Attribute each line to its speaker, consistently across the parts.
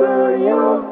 Speaker 1: for you.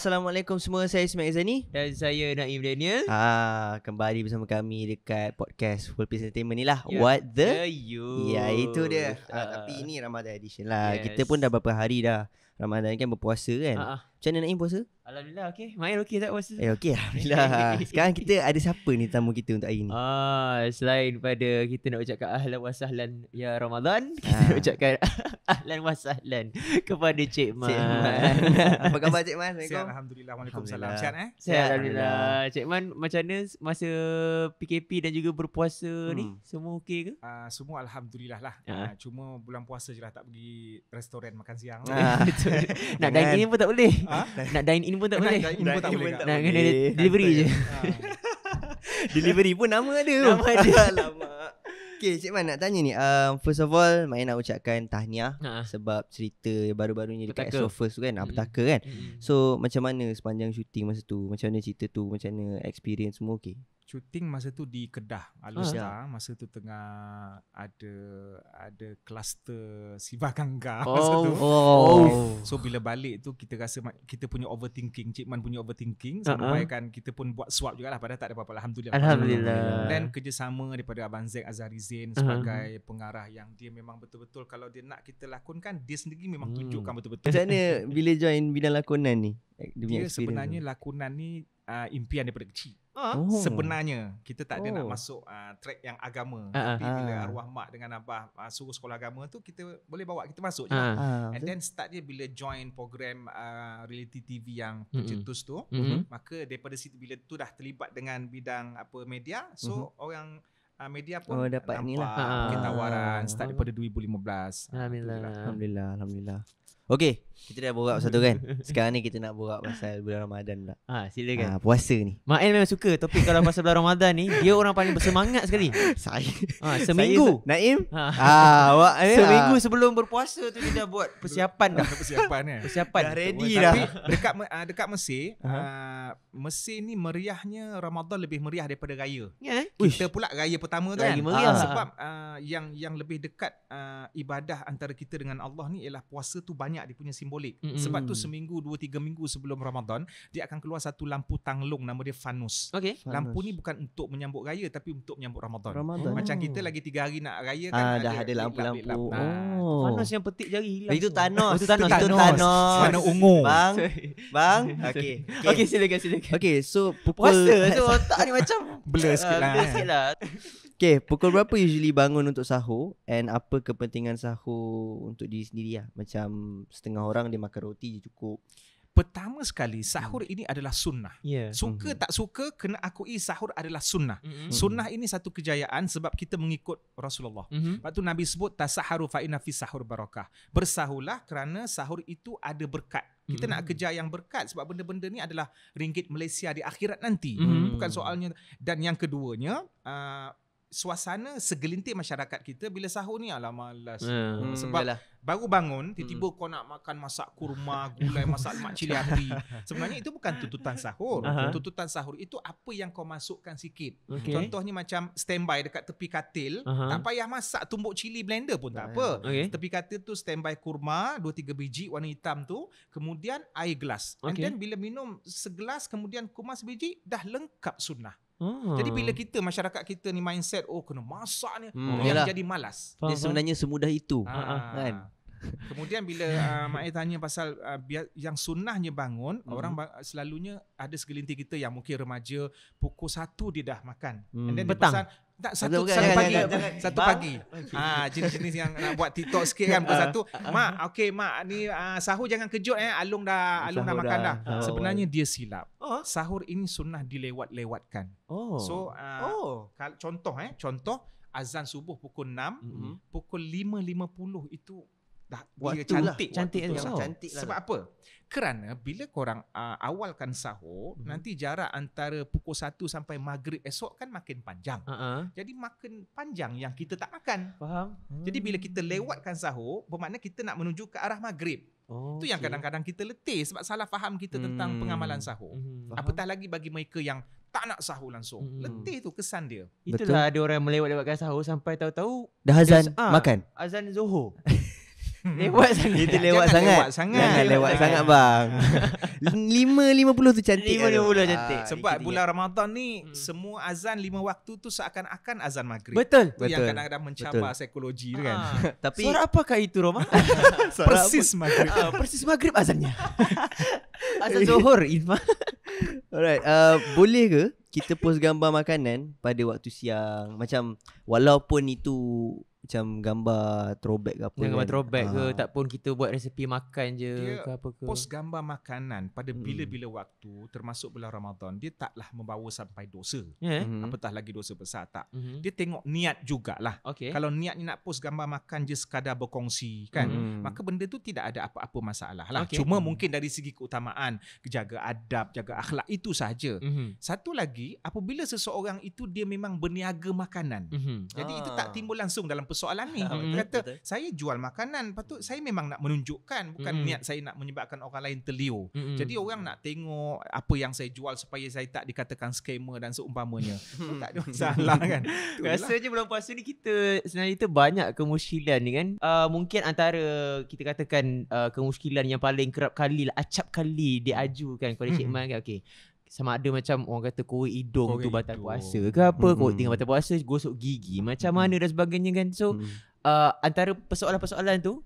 Speaker 2: Assalamualaikum semua. Saya Ismail Zani
Speaker 1: dan saya Naim Daniel.
Speaker 2: Ah, kembali bersama kami dekat podcast Full Piece Entertainment ni lah. Yeah. What the? Ya, yeah, ya, itu dia. Uh, uh, tapi ini Ramadan edition lah. Yes. Kita pun dah berapa hari dah Ramadan kan berpuasa kan. Uh, uh. Macam mana Naim tu Alhamdulillah okey. Main okey tak puasa? Eh okey alhamdulillah. Sekarang kita ada siapa ni tamu kita untuk hari
Speaker 1: ni? Ah, selain pada kita nak ucapkan ahlan wa sahlan ya Ramadan, ah. kita ah. ucapkan ahlan wa sahlan kepada Cik Man. Cik Man. Apa khabar Cik Man? Assalamualaikum. Alhamdulillah. Waalaikumsalam. Sihat eh? Sihat alhamdulillah. Cik Man macam mana masa PKP dan juga berpuasa hmm. ni? Semua okey ke? Ah, semua alhamdulillah lah. Ah. Ah, cuma bulan
Speaker 3: puasa je lah tak pergi restoran makan siang. Ah. nak daging pun tak boleh ha? Nak dine in pun tak
Speaker 1: boleh Nak dine in pun tak boleh Nak kena boleh. delivery je ha. Delivery pun nama ada Nama ada Alamak
Speaker 2: Okay Cik Man nak tanya ni um, First of all Maya nak ucapkan tahniah ha. Sebab cerita baru-barunya Dekat Petaka. So First tu kan Apetaka ah, kan So macam mana Sepanjang syuting masa tu Macam mana cerita tu Macam mana experience semua Okay
Speaker 3: shooting masa tu di Kedah Alusta ah. Lah. masa tu tengah ada ada kluster Siva Gangga oh. masa tu oh, oh. so bila balik tu kita rasa kita punya overthinking Cik Man punya overthinking sebab ah, ah. uh-huh. kan kita pun buat swap jugalah padahal tak ada apa-apa alhamdulillah alhamdulillah dan kerjasama daripada Abang Zek Azhari Zain ah, sebagai uh-huh. pengarah yang dia memang betul-betul kalau dia nak kita lakonkan dia sendiri memang hmm. tunjukkan betul-betul macam mana
Speaker 2: bila join bidang lakonan ni eh, dia, dia sebenarnya
Speaker 3: tu. lakonan ni uh, impian daripada kecil Uh-huh. Sebenarnya kita tak ada nak oh. masuk uh, track yang agama uh-huh. tapi ah, bila arwah mak dengan abah uh, suruh sekolah agama tu kita boleh bawa kita masuk je. Uh-huh. Uh-huh. And then start dia bila join program uh, reality TV yang pencetus uh-huh. tu uh-huh. maka daripada situ bila tu dah terlibat dengan bidang apa media so
Speaker 2: uh-huh. orang media pun oh, dapat nampak ni lah. tawaran uh-huh. start daripada 2015. Lah. Alhamdulillah. Alhamdulillah. Alhamdulillah. Alhamdulillah. Okay Kita dah borak pasal tu kan Sekarang ni kita nak borak pasal bulan Ramadan pula Ha
Speaker 1: silakan ha, Puasa ni Ma'el memang suka topik kalau pasal bulan Ramadan ni Dia orang paling bersemangat sekali Saya ha, Seminggu saya, Naim ha. ha awak, seminggu ha. sebelum berpuasa tu dia dah buat persiapan dah Persiapan kan Persiapan Dah ready Tapi dah Tapi dekat, uh, dekat
Speaker 3: Mesir uh Mesir ni meriahnya Ramadan lebih meriah daripada raya yeah. Ya, kita Uish. pula raya pertama tu kan meriah. Ah, sebab uh, Uh, yang yang lebih dekat uh, ibadah antara kita dengan Allah ni ialah puasa tu banyak dia punya simbolik. Mm-hmm. Sebab tu seminggu, dua, tiga minggu sebelum Ramadan, dia akan keluar satu lampu tanglung nama dia Fanus. Okay. Fanus. Lampu ni bukan untuk menyambut raya tapi untuk menyambut Ramadan. Ramadan. Oh. Macam kita lagi tiga hari nak raya kan. Ah, dah ada lampu-lampu. Lampu. Oh. Ah. Fanus yang petik jari hilang. Itu Thanos. Oh, itu Thanos. Itu Thanos. Thanos. ungu. Bang.
Speaker 2: Bang. Okay. Okay. okay. silakan, silakan. Okay, so pukul. Puasa. So, otak ni macam. Blur ah, sikit lah. Blur sikit lah. Okay, pukul berapa usually bangun untuk sahur? And apa kepentingan sahur untuk diri sendiri lah? Macam setengah orang dia makan roti je cukup. Pertama sekali,
Speaker 3: sahur hmm. ini adalah sunnah. Yeah. Suka mm-hmm. tak suka, kena akui sahur adalah sunnah. Mm-hmm. Sunnah ini satu kejayaan sebab kita mengikut Rasulullah. Mm-hmm. Waktu Nabi sebut, tasaharu fa'ina fi sahur barakah. Bersahulah kerana sahur itu ada berkat. Kita mm-hmm. nak kerja yang berkat sebab benda-benda ni adalah ringgit Malaysia di akhirat nanti. Mm-hmm. Bukan soalnya. Dan yang keduanya, ah, suasana segelintir masyarakat kita bila sahur ni alah malas ya, hmm, hmm, sebab yalah. baru bangun tiba-tiba hmm. kau nak makan masak kurma gulai masak lemak cili api sebenarnya itu bukan tuntutan sahur uh tuntutan sahur itu apa yang kau masukkan sikit okay. contohnya macam standby dekat tepi katil uh-huh. tak payah masak tumbuk cili blender pun tak apa okay. tepi katil tu standby kurma 2-3 biji warna hitam tu kemudian air gelas okay. and then bila minum segelas kemudian kurma sebiji dah lengkap sunnah Hmm. Jadi bila kita masyarakat kita ni mindset oh kena masak ni hmm. dia jadi malas. Faham. Dia sebenarnya
Speaker 2: semudah itu. Ha. Kan?
Speaker 3: Kemudian bila uh, mak ayah tanya pasal uh, yang sunnahnya bangun, hmm. orang ba- selalunya ada segelintir kita yang mungkin remaja pukul satu dia dah makan. Hmm. And then petang. Dia pesan, tak satu, satu, satu ya, ya, pagi. Ya, satu pagi. Ha jenis-jenis yang nak buat TikTok sikit kan pasal ah. tu. Mak, okey mak ni uh, sahur jangan kejut eh. Alung dah sahur oh, alung dah, makan dah. Oh. Sebenarnya dia silap. Oh. Sahur ini sunnah dilewat-lewatkan. Oh. So uh, oh. contoh eh, contoh azan subuh pukul 6, mm-hmm. pukul 5.50 itu dah dia cantik lah. lah. cantik Waktu tu sahur. cantik lah. sebab apa kerana bila korang uh, awalkan sahur hmm. nanti jarak antara pukul 1 sampai maghrib esok kan makin panjang uh-huh. jadi makin panjang yang kita tak makan faham hmm. jadi bila hmm. kita lewatkan sahur bermakna kita nak menuju ke arah maghrib Oh, itu yang okay. kadang-kadang kita letih sebab salah faham kita hmm. tentang pengamalan sahur. Hmm, Apatah lagi bagi mereka yang tak nak sahur langsung. Hmm. Letih tu kesan dia.
Speaker 1: Itulah Betul. ada orang melewat-lewatkan sahur sampai tahu-tahu dah azan ah, makan. Azan Zuhur. Hmm, hmm. lewat sangat. Kita lewat Jangan sangat. Lewat sangat. Jangan lewat sangat bang. 5.50 tu cantik. lima puluh ah, cantik. Sebab
Speaker 3: bulan Ramadan ni hmm. semua azan lima waktu tu seakan-akan azan maghrib. Betul. Betul. yang kadang-kadang mencabar Betul. psikologi tu kan. Ah. Tapi suara apakah itu
Speaker 1: Roma? persis maghrib. Uh, persis maghrib azannya. azan Zuhur Irfan.
Speaker 2: Alright, uh, boleh ke kita post gambar makanan pada waktu siang? Macam walaupun itu macam gambar throwback ke apa gambar kan? throwback ke
Speaker 1: ah. tak pun kita buat resepi makan je dia ke apa ke post gambar makanan pada hmm. bila-bila
Speaker 3: waktu termasuk bulan Ramadan dia taklah membawa sampai dosa yeah. Hmm. apatah lagi dosa besar tak hmm. dia tengok niat jugalah okay. kalau niatnya nak post gambar makan je sekadar berkongsi kan hmm. maka benda tu tidak ada apa-apa masalah lah okay. cuma hmm. mungkin dari segi keutamaan jaga adab jaga akhlak itu sahaja hmm. satu lagi apabila seseorang itu dia memang berniaga makanan hmm. jadi ah. itu tak timbul langsung dalam pers- persoalan ni. Dia kata betul. saya jual makanan, patut saya memang nak menunjukkan bukan mm-hmm. niat saya nak menyebabkan orang lain terliur. Mm-hmm. Jadi orang nak tengok apa yang saya jual supaya saya tak dikatakan scammer dan seumpamanya. tak ada masalah kan. Rasanya bulan
Speaker 1: puasa ni kita sebenarnya kita banyak kemusykilan ni kan. Uh, mungkin antara kita katakan uh, kemusykilan yang paling kerap kali lah acap kali diajukan kepada mm-hmm. cik Man kan. Okay sama ada macam orang kata kuih hidung tu batal hidung. puasa ke apa hmm. kuih tinggal batal puasa gosok gigi macam hmm. mana dan sebagainya kan so hmm. uh, antara persoalan-persoalan tu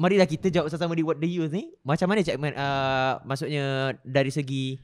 Speaker 1: marilah kita jawab sama-sama di what the youth ni macam mana Jackman uh, maksudnya dari segi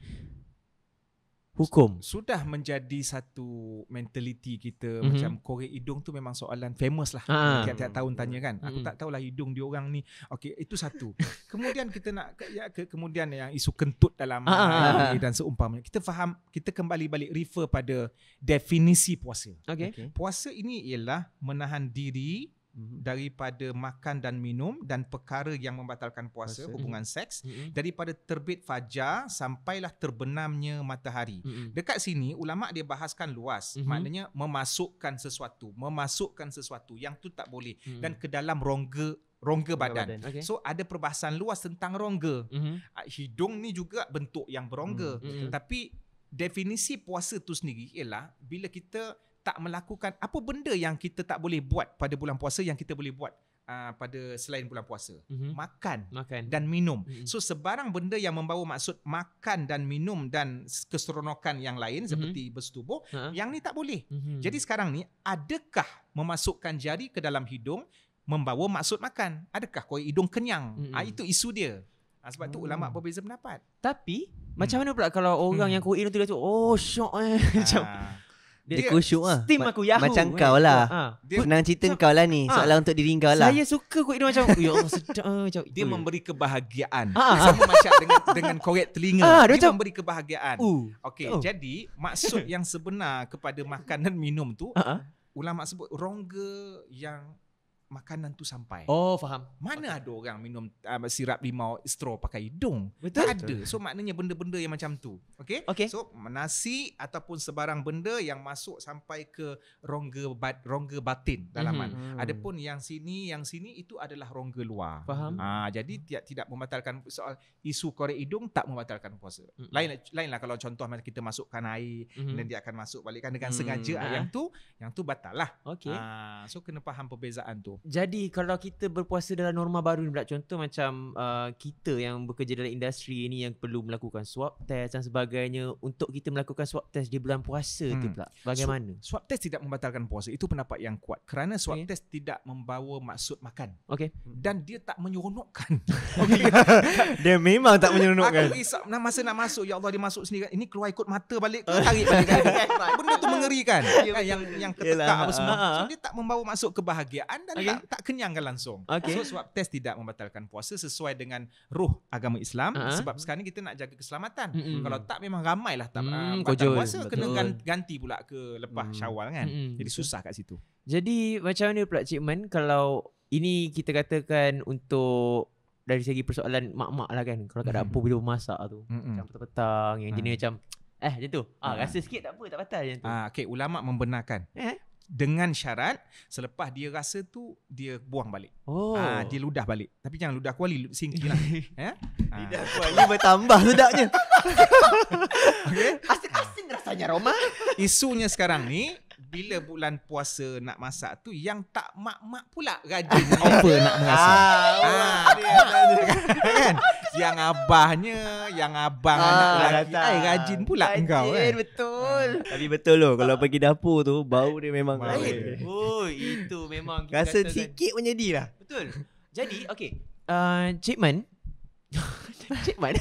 Speaker 1: hukum
Speaker 3: sudah menjadi satu mentaliti kita mm-hmm. macam korek hidung tu memang soalan famous lah ha. tiap-tiap tahun tanya kan mm-hmm. aku mhm. tak tahulah hidung dia orang ni okey itu satu kemudian kita nak ya, ke kemudian yang isu kentut dalam ha. Ha. dan seumpamanya kita faham kita kembali balik refer pada definisi puasa okey okay. puasa ini ialah menahan diri Mm-hmm. daripada makan dan minum dan perkara yang membatalkan puasa Masa. hubungan mm seks mm-hmm. daripada terbit fajar sampailah terbenamnya matahari mm-hmm. dekat sini ulama dia bahaskan luas mm-hmm. maknanya memasukkan sesuatu memasukkan sesuatu yang tu tak boleh mm-hmm. dan ke dalam rongga rongga badan. badan. Okay. So ada perbahasan luas tentang rongga. Mm-hmm. Ah, hidung ni juga bentuk yang berongga. Mm-hmm. Tapi definisi puasa tu sendiri ialah bila kita tak melakukan apa benda yang kita tak boleh buat pada bulan puasa yang kita boleh buat uh, pada selain bulan puasa mm-hmm. makan, makan dan minum mm-hmm. so sebarang benda yang membawa maksud makan dan minum dan keseronokan yang lain mm-hmm. seperti mhm. bersetubuh ha? yang ni tak boleh mm-hmm. jadi sekarang ni adakah memasukkan jari ke dalam hidung membawa maksud makan adakah kau hidung kenyang mm-hmm. uh, itu isu dia Ha, sebab tu hmm. ulama oh. berbeza pendapat. Tapi
Speaker 1: hmm. macam mana pula kalau orang hmm. yang kuih tu dia tu oh syok eh. Ha. macam dia, dia kusyuk lah Steam aku Yahoo Macam eh. kau lah ha.
Speaker 2: Senang cerita so, kau lah ni ha. Soalan untuk diri kau lah Saya
Speaker 1: suka
Speaker 3: kuih dia macam Ya Allah sedap ah, macam, Dia oh, ya. memberi kebahagiaan ha, ha, ha. Sama macam dengan, dengan korek telinga ha, Dia, dia memberi kebahagiaan uh. Oh, okay oh. jadi Maksud yang sebenar Kepada makanan minum tu uh Ulama sebut Rongga yang makanan tu sampai. Oh, faham. Mana okay. ada orang minum uh, sirap limau straw pakai hidung? Betul. Tak ada. So maknanya benda-benda yang macam tu. Okay? okay. So nasi ataupun sebarang benda yang masuk sampai ke rongga bat, rongga batin dalaman. Mm-hmm. Adapun yang sini yang sini itu adalah rongga luar. Faham? Ah, jadi tidak tidak membatalkan soal isu korek hidung tak membatalkan puasa. Lain lainlah kalau contoh macam kita masukkan air mm-hmm. dan dia akan masuk balik dengan mm-hmm. sengaja ah, ah. yang tu yang tu batal lah. Okay. Ah, so kena faham perbezaan tu.
Speaker 1: Jadi kalau kita berpuasa dalam norma baru ni pula contoh macam uh, kita yang bekerja dalam industri ni yang perlu melakukan swab test dan sebagainya untuk kita melakukan swab test di bulan puasa hmm. tu pula. Bagaimana?
Speaker 3: Swab, swab test tidak membatalkan puasa. Itu pendapat yang kuat. Kerana swab okay. test tidak membawa maksud makan. Okey. Dan dia tak menyeronokkan. dia memang tak menyeronokkan. Aku isap nak masa nak masuk ya Allah dia masuk sendiri kan. Ini keluar ikut mata balik ke tarik balik kan. Benda tu mengerikan. Ya, kan, yang yang ketekak apa semua. Ha, ha, ha. So, dia tak membawa masuk kebahagiaan dan okay tak, tak kenyangkan langsung. Okay. So swab test tidak membatalkan puasa sesuai dengan ruh agama Islam uh-huh. sebab sekarang kita nak jaga keselamatan. Mm-hmm. Kalau tak memang ramailah tak mm, uh, batal puasa betul. kena ganti pula ke lepas mm. Syawal kan. Mm-hmm. Jadi susah kat situ.
Speaker 1: Jadi macam mana pula Cik Man kalau ini kita katakan untuk dari segi persoalan mak-mak lah kan. Kalau tak ada apa bila masak tu. Mm-hmm. Macam petang-petang yang jenis mm. macam Eh, macam tu. Ah, ha. rasa sikit tak apa, tak patah macam tu. Ah, okey, ulama
Speaker 3: membenarkan. Eh? dengan syarat selepas dia rasa tu dia buang balik. Oh. Ha, dia ludah balik. Tapi jangan ludah kuali singki lah. ya. Ha. Ah. Lidah kuali bertambah sedapnya.
Speaker 2: Okey. Asin-asin rasanya Roma.
Speaker 3: Isunya sekarang ni bila bulan puasa nak masak tu yang tak mak-mak pula rajin offer nak masak. Ah, ah kan? yang abahnya, yang abang
Speaker 2: ah, anak lelaki, rajin pula rajin, engkau kan.
Speaker 1: Betul.
Speaker 2: Ah. Tapi betul loh kalau pergi dapur tu
Speaker 1: bau dia memang lain. Oh, itu memang kita rasa katakan. sikit menjadilah. Betul. Jadi, okey. Uh, ah, Cik Man. Cik uh,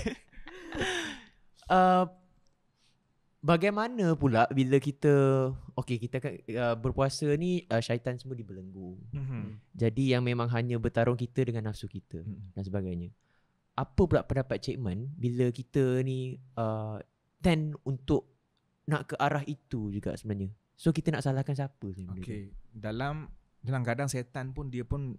Speaker 1: bagaimana pula bila kita okay kita kan uh, berpuasa ni uh, syaitan semua dibelenggu. Mm-hmm. Jadi yang memang hanya bertarung kita dengan nafsu kita mm-hmm. dan sebagainya. Apa pula pendapat Cik Man bila kita ni uh, tend untuk nak ke arah itu juga sebenarnya. So kita nak salahkan siapa Okay, Okey, dalam dalam kadang setan pun dia pun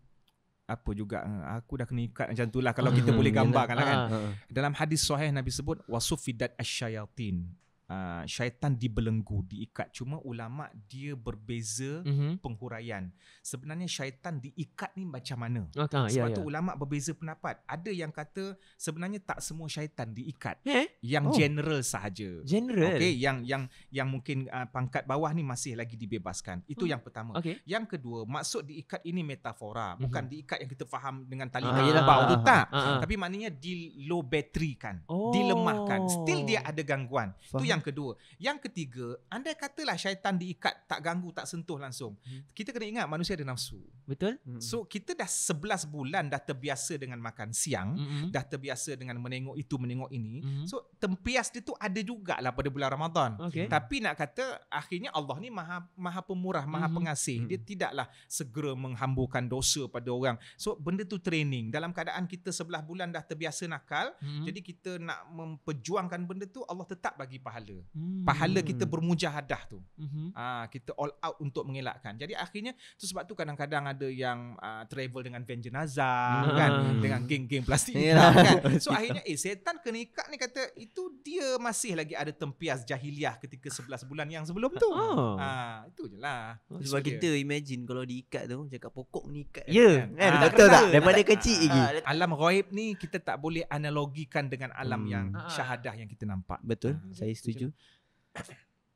Speaker 1: apa
Speaker 3: juga uh, aku dah kena ikat macam itulah kalau hmm, kita boleh hmm, gambarkan lah hmm. kan. Ha, ha, ha. Dalam hadis sahih Nabi sebut wasufidat asyayatin. As uh, syaitan dibelenggu, diikat. Cuma ulama dia berbeza mm-hmm. penghuraian. Sebenarnya syaitan diikat ni macam mana? Okay, ah, ya, Sebab yeah, tu yeah. ulama berbeza pendapat. Ada yang kata sebenarnya tak semua syaitan diikat. Eh? Yang oh. general sahaja. General. Okay, yang yang yang mungkin uh, pangkat bawah ni masih lagi dibebaskan. Itu hmm. yang pertama. Okay. Yang kedua, maksud diikat ini metafora, mm-hmm. bukan diikat yang kita faham dengan tali ah, kayu bau tu tak. Ah, ah. Tapi maknanya di low battery kan. Oh. Dilemahkan. Still dia ada gangguan. Itu yang yang kedua. Yang ketiga, anda katalah syaitan diikat tak ganggu, tak sentuh langsung. Hmm. Kita kena ingat manusia ada nafsu.
Speaker 1: Betul? Hmm. So
Speaker 3: kita dah 11 bulan dah terbiasa dengan makan siang, hmm. dah terbiasa dengan menengok itu, menengok ini. Hmm. So tempias dia tu ada jugalah pada bulan Ramadan. Okay. Tapi nak kata akhirnya Allah ni Maha Maha Pemurah, Maha hmm. Pengasih. Hmm. Dia tidaklah segera menghamburkan dosa pada orang. So benda tu training. Dalam keadaan kita 11 bulan dah terbiasa nakal, hmm. jadi kita nak memperjuangkan benda tu Allah tetap bagi pahala saja. Hmm. Pahala kita bermujahadah tu. hmm Ah, kita all out untuk mengelakkan. Jadi akhirnya tu sebab tu kadang-kadang ada yang ah, travel dengan van jenazah hmm. kan dengan geng-geng plastik yeah. kan. So akhirnya eh setan kena ikat ni kata itu dia masih lagi ada tempias jahiliah ketika sebelas bulan yang sebelum tu. oh. ah, itu jelah. Oh, sebab dia. kita imagine kalau diikat tu cakap pokok ni ikat. Ya, yeah. kan? ah, eh, betul tak? Daripada kecil lagi. Ah, alam ghaib ni kita tak boleh analogikan dengan alam hmm. yang ah. syahadah yang kita
Speaker 2: nampak. Betul. Ah, saya setuju tu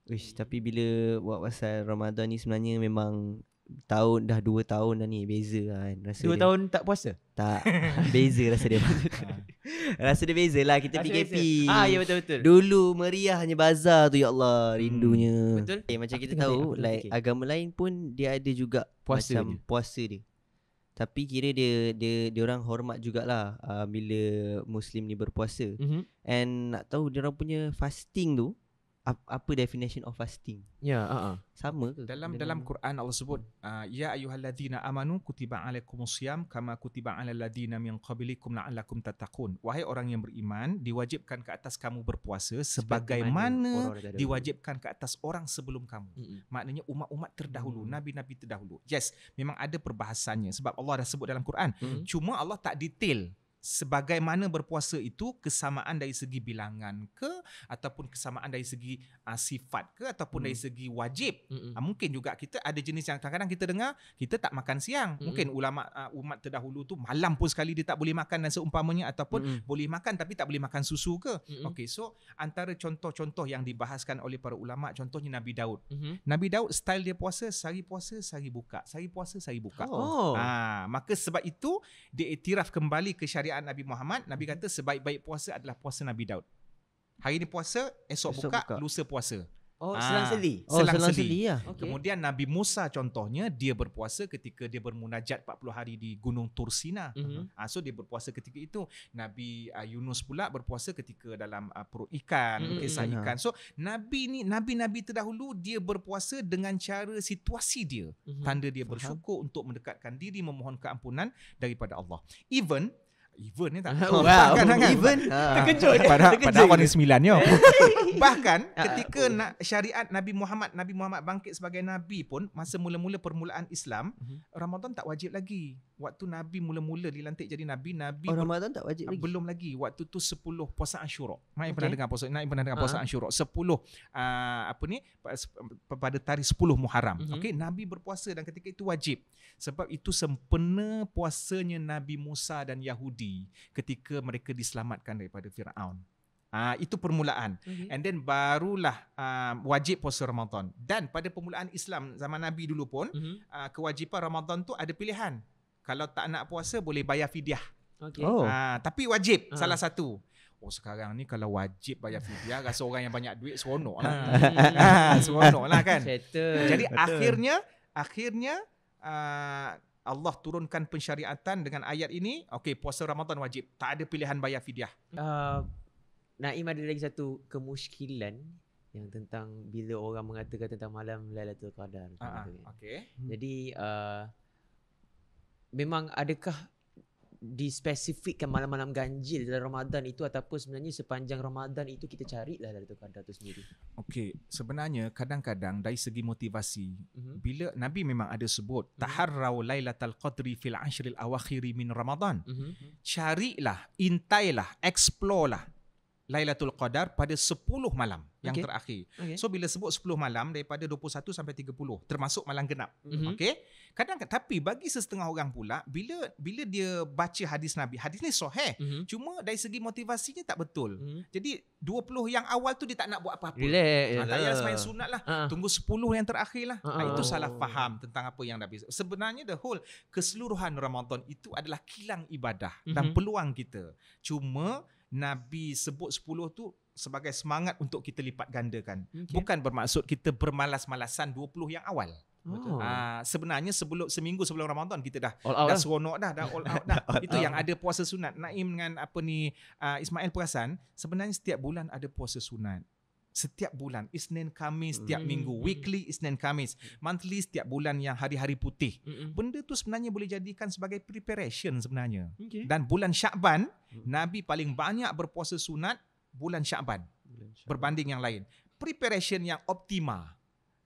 Speaker 2: Uish, tapi bila buat pasal Ramadan ni sebenarnya memang tahun dah dua tahun dah ni beza lah kan rasa dua dia, tahun tak puasa tak beza rasa dia rasa dia beza lah kita rasa PKP beza. ah ya betul betul dulu meriah hanya bazar tu ya Allah hmm, rindunya hmm, betul okay, eh, macam tak kita tahu dia, like okay. agama lain pun dia ada juga puasa macam dia. puasa dia tapi kira dia dia dia orang hormat jugaklah uh, ah, bila muslim ni berpuasa mm-hmm. and nak tahu dia orang punya fasting tu apa definition of fasting? Ya, yeah, uh-uh. Sama
Speaker 3: ke? Dalam dalam Quran Allah sebut, uh, ya ayyuhalladzina amanu kutiba alaikumusiyam kama kutiba alal ladzina min qablikum la'allakum tattaqun. Wahai orang yang beriman, diwajibkan ke atas kamu berpuasa sebagaimana diwajibkan ke atas orang sebelum kamu. Mm-hmm. Maknanya umat-umat terdahulu, mm-hmm. nabi-nabi terdahulu. Yes, memang ada perbahasannya sebab Allah dah sebut dalam Quran. Mm-hmm. Cuma Allah tak detail sebagaimana berpuasa itu kesamaan dari segi bilangan ke ataupun kesamaan dari segi uh, sifat ke ataupun mm. dari hmm. segi wajib uh, mungkin juga kita ada jenis yang kadang-kadang kita dengar kita tak makan siang mm mungkin ulama uh, umat terdahulu tu malam pun sekali dia tak boleh makan dan seumpamanya ataupun mm boleh makan tapi tak boleh makan susu ke okey so antara contoh-contoh yang dibahaskan oleh para ulama contohnya Nabi Daud hmm Nabi Daud style dia puasa sehari puasa sehari buka sehari puasa sehari buka oh. ha maka sebab itu dia iktiraf kembali ke syariat kerajaan Nabi Muhammad, Nabi hmm. kata sebaik-baik puasa adalah puasa Nabi Daud. Hari ni puasa, esok, esok buka, buka, lusa puasa. Oh, ha. selang-seli. oh, oh selang-seli. Ya. Okay. Kemudian Nabi Musa contohnya, dia berpuasa ketika dia bermunajat 40 hari di Gunung Tursina. Mm-hmm. Ha, so, dia berpuasa ketika itu. Nabi uh, Yunus pula berpuasa ketika dalam uh, perut ikan, mm-hmm. kisah mhm. ikan. So, Nabi ni, Nabi-Nabi terdahulu, dia berpuasa dengan cara situasi dia. Mm-hmm. Tanda dia bersyukur Faham. untuk mendekatkan diri, memohon keampunan daripada Allah.
Speaker 1: Even, Even ni tak oh, wow. kan, kan? Even ah. Terkejut Padahal, terkejut. padahal sembilan ni Bahkan ah, Ketika
Speaker 3: uh, oh. syariat Nabi Muhammad Nabi Muhammad bangkit sebagai Nabi pun Masa mula-mula permulaan Islam uh-huh. Ramadan tak wajib lagi waktu Nabi mula-mula dilantik jadi Nabi, Nabi oh, Ramadan tak wajib ah, lagi? Belum lagi. Waktu tu 10 puasa Ashura. Mak okay. pernah dengar puasa, Naim pernah dengar puasa Ashura. 10 uh, ah, apa ni pada tarikh 10 Muharram. Mm-hmm. Okey, Nabi berpuasa dan ketika itu wajib. Sebab itu sempena puasanya Nabi Musa dan Yahudi ketika mereka diselamatkan daripada Firaun. Uh, itu permulaan. Okay. Mhm. And then barulah uh, wajib puasa Ramadan. Dan pada permulaan Islam zaman Nabi dulu pun, mm-hmm. uh, kewajipan Ramadan tu ada pilihan kalau tak nak puasa boleh bayar fidyah. Okay. Oh. Ha, tapi wajib ha. salah satu. Oh sekarang ni kalau wajib bayar fidyah rasa orang yang banyak duit seronok lah. Ah. seronok lah kan. Jadi Betul. akhirnya akhirnya uh, Allah turunkan pensyariatan dengan ayat ini. Okay puasa Ramadan wajib. Tak ada pilihan bayar fidyah.
Speaker 1: Uh, Naim ada lagi satu kemuskilan yang tentang bila orang mengatakan tentang malam Lailatul Qadar. Uh-huh. Okay. Jadi uh, memang adakah di dispesifikkan malam-malam ganjil dalam Ramadan itu ataupun sebenarnya sepanjang Ramadan itu kita carilah dari tukar data sendiri.
Speaker 3: Okey, sebenarnya kadang-kadang dari segi motivasi mm-hmm. bila Nabi memang ada sebut mm-hmm. taharrau lailatal qadri fil ashril awakhiri min Ramadan. Mm-hmm. Carilah, intailah, explore lah Lailatul Qadar pada 10 malam yang okay. terakhir. Okay. So bila sebut 10 malam daripada 21 sampai 30 termasuk malam genap. Mm-hmm. Okey. Kadang kadang tapi bagi sesetengah orang pula bila bila dia baca hadis Nabi, hadis ni sahih mm-hmm. cuma dari segi motivasinya tak betul. Mm-hmm. Jadi 20 yang awal tu dia tak nak buat apa-apa. Relax. Ha, ah, yang semain lah. sunat lah. Uh-huh. Tunggu 10 yang terakhir lah. Uh-huh. itu ah. salah faham tentang apa yang Nabi. Sebenarnya the whole keseluruhan Ramadan itu adalah kilang ibadah mm-hmm. dan mhm. peluang kita. Cuma Nabi sebut 10 tu sebagai semangat untuk kita lipat gandakan. Okay. Bukan bermaksud kita bermalas-malasan 20 yang awal. Oh. Ha, sebenarnya sebelum seminggu sebelum Ramadan kita dah all out dah lah. seronok dah dah all out dah. Itu out. yang ada puasa sunat. Naim dengan apa ni uh, Ismail perasan sebenarnya setiap bulan ada puasa sunat setiap bulan Isnin Kamis setiap mm. minggu weekly Isnin Kamis hmm. monthly setiap bulan yang hari-hari putih Mm-mm. benda tu sebenarnya boleh jadikan sebagai preparation sebenarnya okay. dan bulan Syakban mm. nabi paling banyak berpuasa sunat bulan Syakban berbanding yang lain preparation yang optimal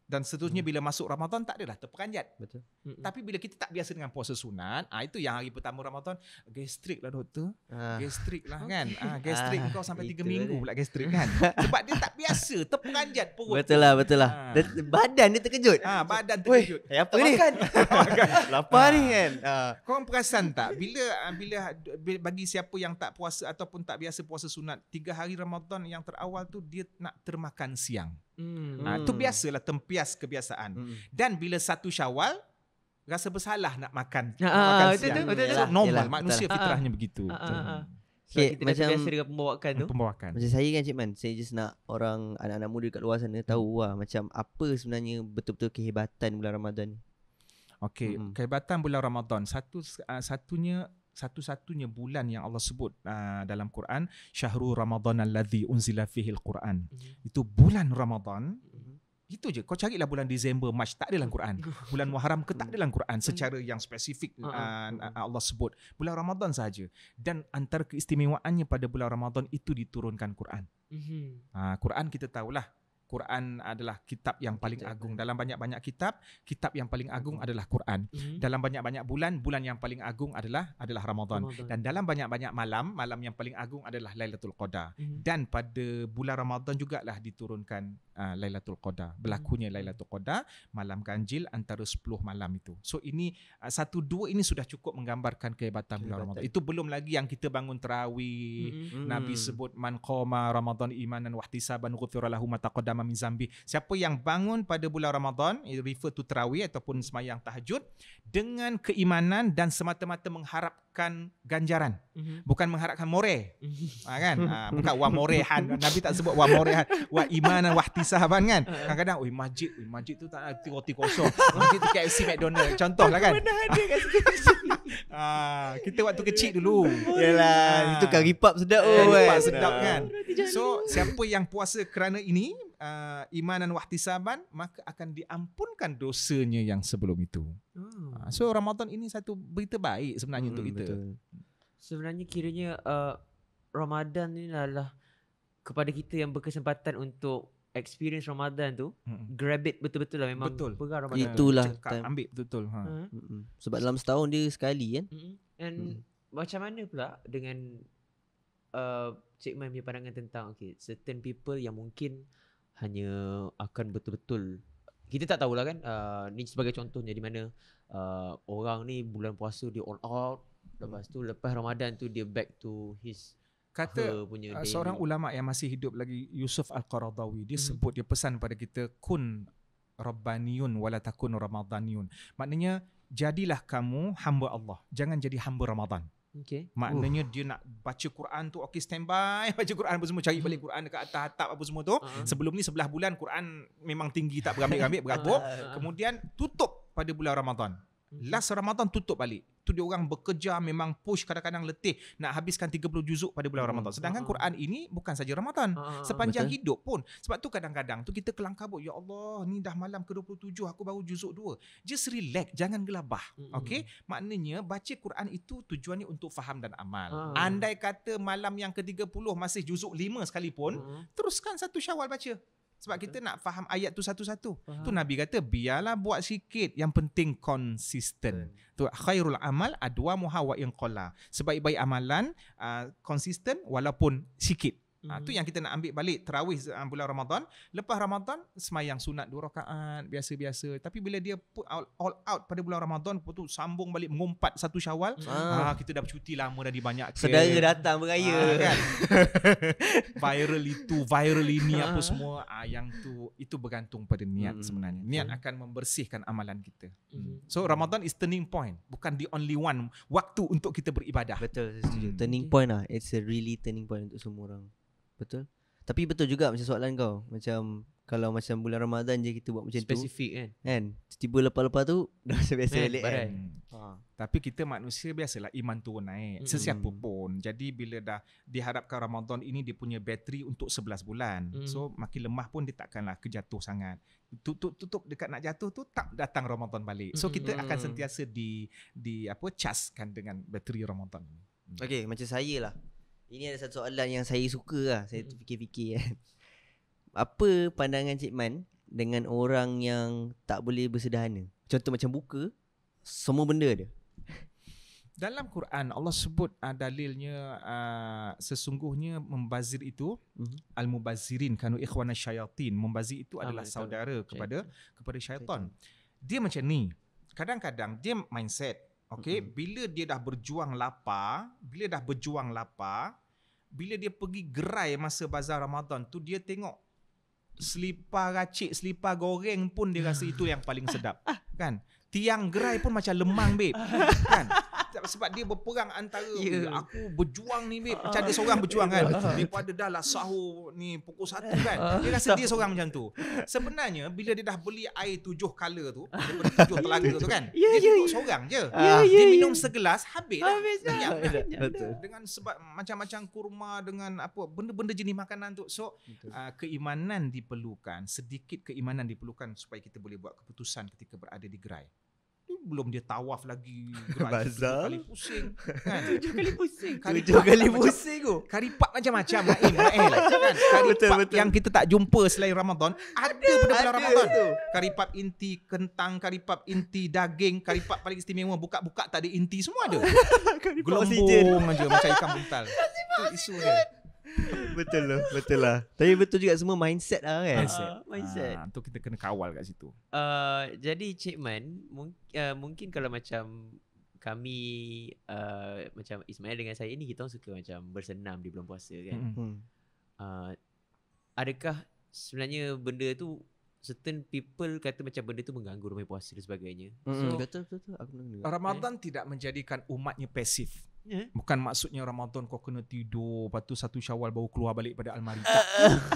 Speaker 3: dan seterusnya hmm. bila masuk Ramadan tak adalah terperanjat. Betul. Hmm. Tapi bila kita tak biasa dengan puasa sunat, ah itu yang hari pertama Ramadan gastrik lah doktor. Ah. Gastrik lah okay. kan. Ah gastrik ah. kau sampai tiga minggu dia. pula gastrik kan. Sebab dia tak biasa terperanjat perut. Betul lah, betul lah. Ah. Badan dia terkejut. Ah badan terkejut. Woy, eh, apa ni? Makan. Lapar ah. ni kan. Ah. Kau perasan tak bila ah, bila ha-, bagi siapa yang tak puasa ataupun tak biasa puasa sunat, tiga hari Ramadan yang terawal tu dia nak termakan siang. Hmm. Ha, tu biasalah tempias kebiasaan. Hmm. Dan bila satu syawal, rasa bersalah nak makan. Ha, makan siang. Itu, itu, itu, itu. normal, Yalah,
Speaker 2: manusia betul. fitrahnya
Speaker 1: ha, begitu. Ha, ha, ha. So, okay, kita macam, biasa dengan pembawakan tu.
Speaker 2: Pembawakan. Macam saya kan Cik Man, saya just nak orang anak-anak muda dekat luar sana hmm. tahu lah macam apa sebenarnya betul-betul kehebatan bulan Ramadan. Okey, mm-hmm.
Speaker 3: kehebatan bulan Ramadan. Satu uh, satunya satu-satunya bulan yang Allah sebut uh, dalam Quran syahrul Ramadhan allazi unzila fihi alquran mm-hmm. itu bulan Ramadhan, mm-hmm. itu je kau carilah bulan disember march tak ada dalam Quran bulan muharram ke tak ada dalam Quran mhm. secara yang spesifik mhm. Uh, mhm. uh, Allah sebut bulan Ramadhan saja dan antara keistimewaannya pada bulan Ramadhan itu diturunkan Quran Uh, Quran kita tahulah Quran adalah kitab yang paling kitab. agung dalam banyak-banyak kitab kitab yang paling agung hmm. adalah Quran hmm. dalam banyak-banyak bulan bulan yang paling agung adalah adalah Ramadan, Ramadan. dan dalam banyak-banyak malam malam yang paling agung adalah Lailatul Qadar hmm. dan pada bulan Ramadan lah diturunkan uh, Lailatul Qadar berlakunya hmm. Lailatul Qadar malam ganjil antara 10 malam itu so ini uh, satu dua ini sudah cukup menggambarkan kehebatan bulan Ramadan itu belum lagi yang kita bangun terawih hmm. Nabi hmm. sebut man qama Ramadan imanan wahtisaban ghufrala lahu Imam Zambi. Siapa yang bangun pada bulan Ramadan, refer to terawih ataupun semayang tahajud, dengan keimanan dan semata-mata mengharapkan ganjaran. Mm-hmm. Bukan mengharapkan more. ha, kan? Ha, bukan wa morehan. Nabi tak sebut wa morehan. Wa imanan wa tisahan kan? Kadang-kadang, ui majid, ui majid tu tak ada roti kosong. Majid tu KFC McDonald. Contohlah kan? ha, kita waktu kecil dulu. Yelah, ha. itu kari pap sedap. Eh, oh, kari sedap kan? So, siapa yang puasa kerana ini, uh, imanan wahtisaban maka akan diampunkan dosanya yang sebelum itu.
Speaker 1: Hmm. Ah, so Ramadan ini satu berita baik sebenarnya hmm, untuk kita. Betul. Sebenarnya kiranya uh, Ramadan ni lah kepada kita yang berkesempatan untuk experience Ramadan tu hmm. grab it betul-betul lah memang betul. pegang Ramadan. Itulah cekat, ambil betul-betul. Ha. Hmm.
Speaker 2: hmm. Sebab dalam setahun dia sekali kan. Hmm.
Speaker 1: And hmm. macam mana pula dengan uh, Cik Man punya pandangan tentang okay, certain people yang mungkin hanya akan betul-betul kita tak tahulah kan uh, ni sebagai contohnya di mana uh, orang ni bulan puasa dia on out lepas tu lepas Ramadan tu dia back to his kata punya uh, seorang
Speaker 3: ulama yang masih hidup lagi Yusuf Al-Qaradawi dia hmm. sebut dia pesan pada kita kun rabbaniyun wala takun ramadaniyun maknanya jadilah kamu hamba Allah jangan jadi hamba Ramadan Okay. Maknanya uh. dia nak baca Quran tu okay standby baca Quran apa semua cari balik Quran dekat atas atap apa semua tu. Uh. Sebelum ni sebelah bulan Quran memang tinggi tak berambil-ambil beratur. Uh. Kemudian tutup pada bulan Ramadan. Mhm. Last Ramadan tutup balik. Tu dia orang bekerja memang push kadang-kadang letih nak habiskan 30 juzuk pada bulan hmm. Ramadan. Sedangkan ah. Quran ini bukan saja Ramadan, ah, ah, sepanjang Betul. hidup pun. Sebab tu kadang-kadang tu kita kelangkabut, ya Allah, ni dah malam ke-27 aku baru juzuk 2. Just relax, jangan gelabah. Hmm. Okay? Maknanya baca Quran itu tujuannya untuk faham dan amal. Andai kata malam yang ke-30 masih juzuk 5 sekalipun, hmm. teruskan satu Syawal baca. Sebab Betul. kita nak faham ayat tu satu-satu. Tu Nabi kata biarlah buat sikit yang penting konsisten. Betul. Tu khairul amal adwa muha wa inqala. Sebaik-baik amalan uh, konsisten walaupun sikit. Hmm. Ha, tu hmm. yang kita nak ambil balik terawih um, ah, bulan Ramadan. Lepas Ramadan, semayang sunat dua rakaat, biasa-biasa. Tapi bila dia put all, all out pada bulan Ramadan, tu sambung balik mengumpat satu syawal, hmm. ha, kita dah bercuti lama dah dibanyakkan. Sedara datang beraya. Ha, kan? viral itu, viral ini, apa semua. Ha, yang tu itu bergantung pada niat hmm. sebenarnya. Niat hmm. akan membersihkan amalan kita. Hmm. hmm. So, Ramadan is turning point. Bukan the only one waktu untuk kita
Speaker 2: beribadah. Betul, setuju. Hmm. Turning point lah. It's a really turning point untuk semua orang. Betul. Tapi betul juga macam soalan kau. Macam kalau macam bulan Ramadan je kita buat macam Specific, tu. Spesifik kan. Kan? Tiba lepas-lepas tu dah macam biasa balik kan. kan?
Speaker 3: Hmm. Ha. Tapi kita manusia biasalah iman turun naik. Mm-hmm. Sesiapa pun. Jadi bila dah diharapkan Ramadan ini dia punya bateri untuk 11 bulan. Mm. So makin lemah pun dia takkanlah kejatuh sangat. Tutup-tutup dekat nak jatuh tu tak datang Ramadan balik. So hmm, kita hmm akan hmm. sentiasa di di apa caskan dengan bateri Ramadan.
Speaker 2: Okay macam saya lah. Ini ada satu soalan yang saya suka lah Saya hmm. fikir-fikir kan eh. Apa pandangan Cik Man Dengan orang yang tak boleh bersederhana Contoh macam buka Semua benda dia
Speaker 3: dalam Quran Allah sebut uh, dalilnya uh, sesungguhnya membazir itu uh-huh. al-mubazirin kanu ikhwana syayatin membazir itu ah, adalah saudara itu. kepada kepada syaitan. Dia macam ni. Kadang-kadang dia mindset. Okey, mm-hmm. bila dia dah berjuang lapar, bila dah berjuang lapar, bila dia pergi gerai masa bazar Ramadan tu dia tengok selipar racik, selipar goreng pun dia rasa itu yang paling sedap. kan? Tiang gerai pun macam lemang babe. kan? Tak sebab dia berperang antara yeah. aku berjuang ni babe. macam dia ah. seorang berjuang kan daripada dah lah sahur ni pukul satu kan ah. dia rasa dia seorang macam tu sebenarnya bila dia dah beli air tujuh color tu
Speaker 2: daripada tujuh telaga tu kan yeah, dia yeah, ya, duduk yeah. seorang je yeah, yeah, dia ya, ya. minum segelas habis lah habis dah. Dah.
Speaker 3: dengan sebab macam-macam kurma dengan apa benda-benda jenis makanan tu so uh, keimanan diperlukan sedikit keimanan diperlukan supaya kita boleh buat keputusan ketika berada di gerai belum dia tawaf lagi Bazar kali pusing kan? Tujuh kali pusing Tujuh kali pusing tu Karipap macam-macam Ma'in Ma'in kan? yang kita tak jumpa selain Ramadan Ada pada bulan Ramadan itu. Karipap inti kentang Karipap inti daging Karipap paling istimewa Buka-buka tak ada inti semua ada Gelombong aja macam ikan buntal
Speaker 1: Itu isu dia
Speaker 2: betul lah, betul lah. Tapi betul juga semua mindset lah kan. Uh, mindset. Uh, mindset. Uh, tu kita kena kawal kat situ.
Speaker 1: Uh, jadi Cik Man, mung- uh, mungkin kalau macam kami uh, macam Ismail dengan saya ni kita suka macam bersenam di bulan puasa kan. Mm-hmm. Uh, adakah sebenarnya benda tu certain people kata macam benda tu mengganggu ramai puasa dan sebagainya. Mm-hmm. So, betul betul betul Ramadan eh? tidak menjadikan umatnya pasif.
Speaker 3: Yeah. Bukan maksudnya Ramadan kau kena tidur Lepas tu satu syawal baru keluar balik pada almari Tak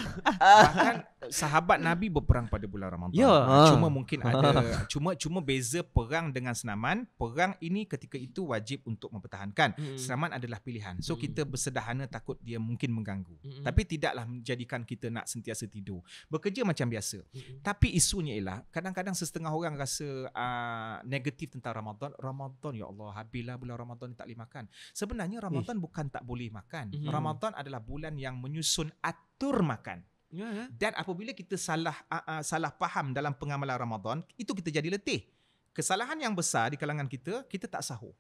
Speaker 3: Bahkan sahabat Nabi berperang pada bulan Ramadan yeah. Ya. Ha, cuma mungkin ada Cuma cuma beza perang dengan senaman Perang ini ketika itu wajib untuk mempertahankan mm. Senaman adalah pilihan So hmm. kita bersedahana takut dia mungkin mengganggu mm. Tapi tidaklah menjadikan kita nak sentiasa tidur Bekerja macam biasa mm. Tapi isunya ialah Kadang-kadang setengah orang rasa uh, Negatif tentang Ramadan Ramadan ya Allah Habislah bulan Ramadan ni tak boleh makan Sebenarnya Ramadan Ish. bukan tak boleh makan. Mm-hmm. Ramadan adalah bulan yang menyusun atur makan. Yeah, ya. Dan apabila kita salah uh, uh, salah faham dalam pengamalan Ramadan, itu kita jadi letih. Kesalahan yang besar di kalangan kita, kita tak sahur.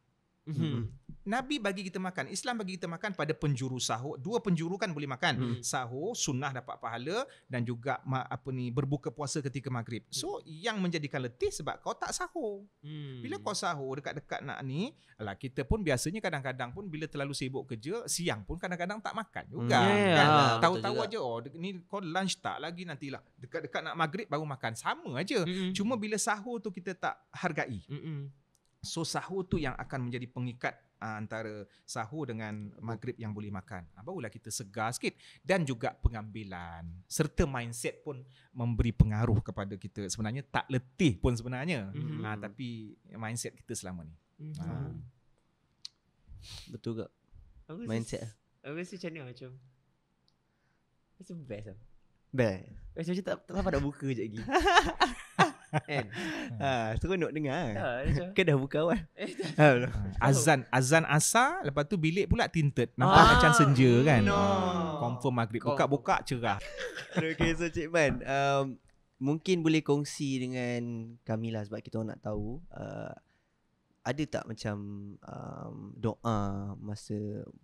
Speaker 3: Mm-hmm. Nabi bagi kita makan, Islam bagi kita makan pada penjuru sahur. Dua penjuru kan boleh makan. Hmm. Sahur sunnah dapat pahala dan juga apa ni berbuka puasa ketika maghrib. So hmm. yang menjadikan letih sebab kau tak sahur. Hmm. Bila kau sahur dekat-dekat nak ni, lah kita pun biasanya kadang-kadang pun bila terlalu sibuk kerja, siang pun kadang-kadang tak makan hmm. juga. Hmm. Ya, yeah, kan? Ha, Tahu-tahu aja oh ni kau lunch tak lagi nantilah. Dekat-dekat nak maghrib baru makan. Sama aja. Hmm. Cuma bila sahur tu kita tak hargai. Hmm. So sahur tu yang akan menjadi pengikat uh, antara sahur dengan maghrib yang boleh makan. Uh, barulah kita segar sikit dan juga pengambilan serta mindset pun memberi pengaruh kepada kita. Sebenarnya tak letih pun sebenarnya. mm Uh, tapi mindset kita selama ni. mm Uh.
Speaker 1: Betul ke? Aku mindset. Eh. Aku rasa macam ni macam Rasa best lah Best Rasa macam tak, tak, tak nak buka je lagi kan? Hmm.
Speaker 3: ha, seronok dengar. Ya, ha, macam... Kan dah buka awal. Eh, ha, azan, azan asar,
Speaker 2: lepas tu bilik pula tinted. Nampak ah, macam senja kan? No. Ah, confirm maghrib. Buka-buka cerah. okay, so Cik Man. Um, mungkin boleh kongsi dengan kami lah sebab kita nak tahu. Uh, ada tak macam um, doa masa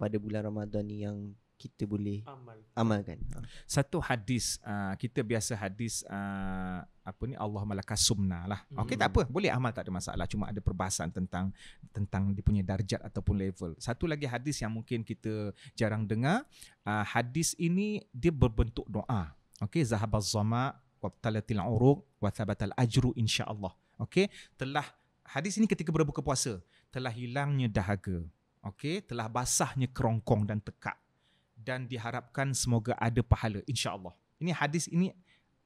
Speaker 2: pada bulan Ramadan ni yang kita boleh Amal. amalkan. Ha. Satu
Speaker 3: hadis uh, kita biasa hadis uh, apa ni Allah malakas sumna lah. Okay, hmm tak apa, boleh amal tak ada masalah. Cuma ada perbahasan tentang tentang dia punya darjat ataupun level. Satu lagi hadis yang mungkin kita jarang dengar, uh, hadis ini dia berbentuk doa. Okay, zahabaz zama waqtalatil uruq wa thabatal ajru insyaallah. Okay, telah hadis ini ketika berbuka puasa, telah hilangnya dahaga. Okay, telah basahnya kerongkong dan tekak dan diharapkan semoga ada pahala insyaallah. Ini hadis ini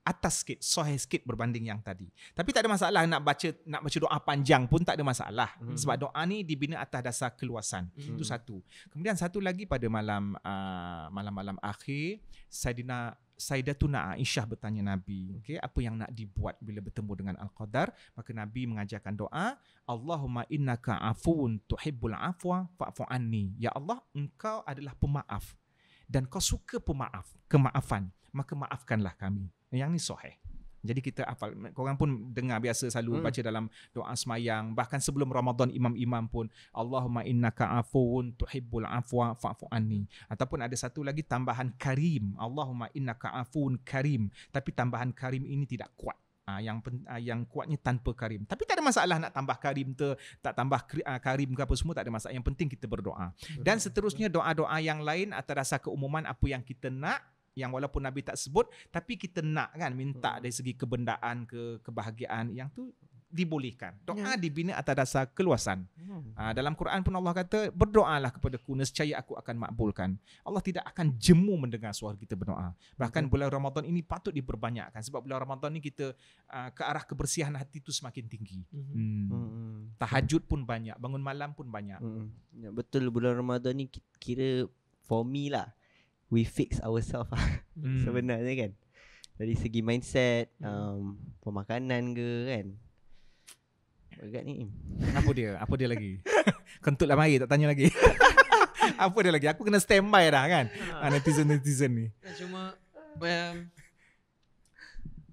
Speaker 3: atas sikit, soheh sikit berbanding yang tadi. Tapi tak ada masalah nak baca nak baca doa panjang pun tak ada masalah. Hmm. Sebab doa ni dibina atas dasar keluasan. Hmm. Itu satu. Kemudian satu lagi pada malam malam ah, malam-malam akhir, Saidina Saidatuna Aisyah bertanya Nabi, okay, apa yang nak dibuat bila bertemu dengan Al-Qadar? Maka Nabi mengajarkan doa, Allahumma innaka afun tuhibbul afwa fa'fu anni. Ya Allah, engkau adalah pemaaf dan kau suka pemaaf, kemaafan. Maka maafkanlah kami yang ni sahih. Jadi kita hafal, korang pun dengar biasa selalu hmm. baca dalam doa semayang, bahkan sebelum Ramadan imam-imam pun Allahumma innaka afuun tuhibbul afwa fa'fu Ataupun ada satu lagi tambahan karim, Allahumma innaka afuun karim. Tapi tambahan karim ini tidak kuat. Ha, yang pen, ha, yang kuatnya tanpa karim. Tapi tak ada masalah nak tambah karim ke tak tambah kri, ha, karim ke apa semua tak ada masalah. Yang penting kita berdoa. Dan seterusnya doa-doa yang lain atas rasa keumuman apa yang kita nak yang walaupun Nabi tak sebut tapi kita nak kan minta hmm. dari segi kebendaan ke kebahagiaan yang tu dibolehkan. Doa ya. dibina atas dasar keluasan. Ya. Hmm. Aa, ah, dalam Quran pun Allah kata, berdoalah kepada ku nescaya aku akan makbulkan. Allah tidak akan jemu mendengar suara kita berdoa. Bahkan ya. bulan Ramadan ini patut diperbanyakkan sebab bulan Ramadan ini kita aa, ah, ke arah kebersihan hati itu semakin tinggi. Ya. Hmm. Ya. Tahajud pun banyak, bangun malam pun banyak.
Speaker 2: Ya. Ya. Betul bulan Ramadan ini kira for me lah we fix ourselves lah mm. sebenarnya kan dari segi mindset hmm. um, pemakanan ke kan agak ni apa dia apa dia lagi kentut lah mari tak tanya lagi
Speaker 1: apa dia lagi aku kena standby dah kan ha. Ah, netizen netizen ni ya, cuma um,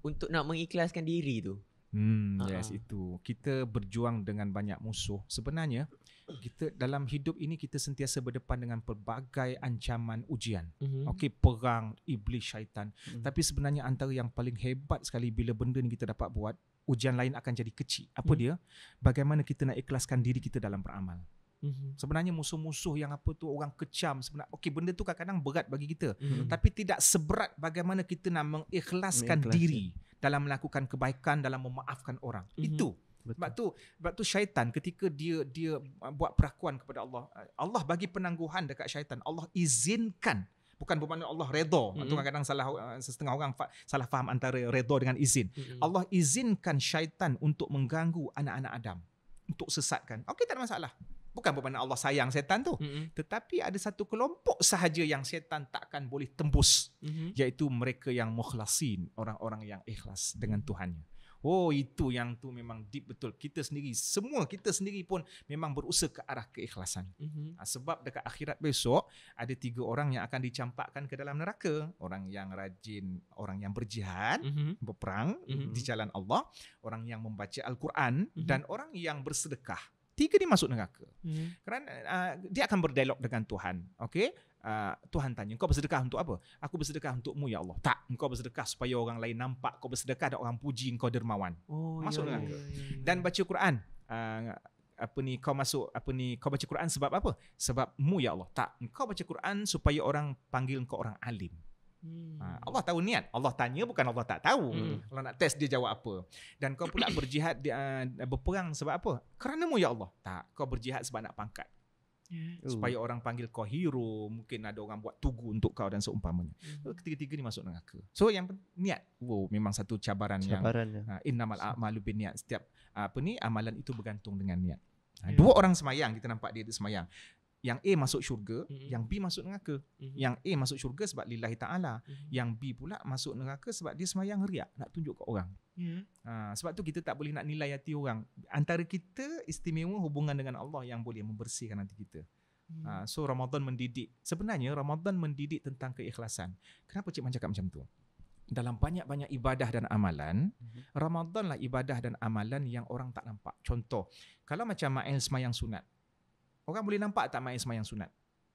Speaker 1: untuk nak mengikhlaskan diri tu
Speaker 3: Hmm, uh-huh. yes itu. Kita berjuang dengan banyak musuh. Sebenarnya kita dalam hidup ini kita sentiasa berdepan dengan pelbagai ancaman ujian. Mm-hmm. Okey, perang iblis syaitan. Mm-hmm. Tapi sebenarnya antara yang paling hebat sekali bila benda ni kita dapat buat, ujian lain akan jadi kecil. Apa mm-hmm. dia? Bagaimana kita nak ikhlaskan diri kita dalam beramal. Mm-hmm. Sebenarnya musuh-musuh yang apa tu orang kecam sebenarnya okey benda tu kadang-kadang berat bagi kita mm-hmm. tapi tidak seberat bagaimana kita nak mengikhlaskan, mengikhlaskan diri dalam melakukan kebaikan dalam memaafkan orang mm-hmm. itu Betul. Sebab tu, sebab tu syaitan ketika dia dia uh, buat perakuan kepada Allah, uh, Allah bagi penangguhan dekat syaitan. Allah izinkan bukan bermakna Allah redha. Mm-hmm. kadang-kadang salah uh, setengah orang fa- salah faham antara redha dengan izin. Mm-hmm. Allah izinkan syaitan untuk mengganggu anak-anak Adam, untuk sesatkan. Okey tak ada masalah. Bukan bermakna Allah sayang syaitan tu. Mm-hmm. Tetapi ada satu kelompok sahaja yang syaitan takkan boleh tembus, mm-hmm. iaitu mereka yang mukhlasin, orang-orang yang ikhlas dengan Tuhannya. Oh itu yang tu memang deep betul. Kita sendiri semua kita sendiri pun memang berusaha ke arah keikhlasan. Mm-hmm. Sebab dekat akhirat besok ada tiga orang yang akan dicampakkan ke dalam neraka. Orang yang rajin, orang yang berjihad, mm-hmm. berperang mm-hmm. di jalan Allah, orang yang membaca Al-Quran mm-hmm. dan orang yang bersedekah. Tiga ni masuk neraka. Mm-hmm. Kerana uh, dia akan berdialog dengan Tuhan. okay Ah, Tuhan tanya kau bersedekah untuk apa? Aku bersedekah untukmu ya Allah. Tak, Kau bersedekah supaya orang lain nampak kau bersedekah dan orang puji kau dermawan. Oh, ya, masuk ya, ya, ya, ya. Dan baca Quran. Uh, apa ni kau masuk apa ni kau baca Quran sebab apa? Sebab mu ya Allah. Tak, Kau baca Quran supaya orang panggil kau orang alim. Hmm. Ah, Allah tahu niat. Allah tanya bukan Allah tak tahu. Hmm. Allah nak test dia jawab apa. Dan kau pula berjihad uh, berperang sebab apa? Kerana mu ya Allah. Tak, kau berjihad sebab nak pangkat. Yeah. Hmm. Supaya orang panggil kau hero, mungkin ada orang buat tugu untuk kau dan seumpamanya. Mm-hmm. Ketiga-tiga ni masuk neraka. So yang niat, wow, memang satu cabaran, cabaran yang ha, innamal so. a'malu bin niat. Setiap apa ni amalan itu bergantung dengan niat. Ha, yeah. Dua orang semayang kita nampak dia di semayang yang A masuk syurga mm-hmm. yang B masuk neraka mm-hmm. yang A masuk syurga sebab lillahi taala mm-hmm. yang B pula masuk neraka sebab dia semayang riak nak tunjuk ke orang yeah. ha, sebab tu kita tak boleh nak nilai hati orang antara kita istimewa hubungan dengan Allah yang boleh membersihkan hati kita mm. ha, so Ramadan mendidik sebenarnya Ramadan mendidik tentang keikhlasan kenapa cik man cakap macam tu dalam banyak-banyak ibadah dan amalan, mm-hmm. Ramadanlah ibadah dan amalan yang orang tak nampak. Contoh, kalau macam Ma'il semayang sunat, Orang boleh nampak tak Mael semayang sunat?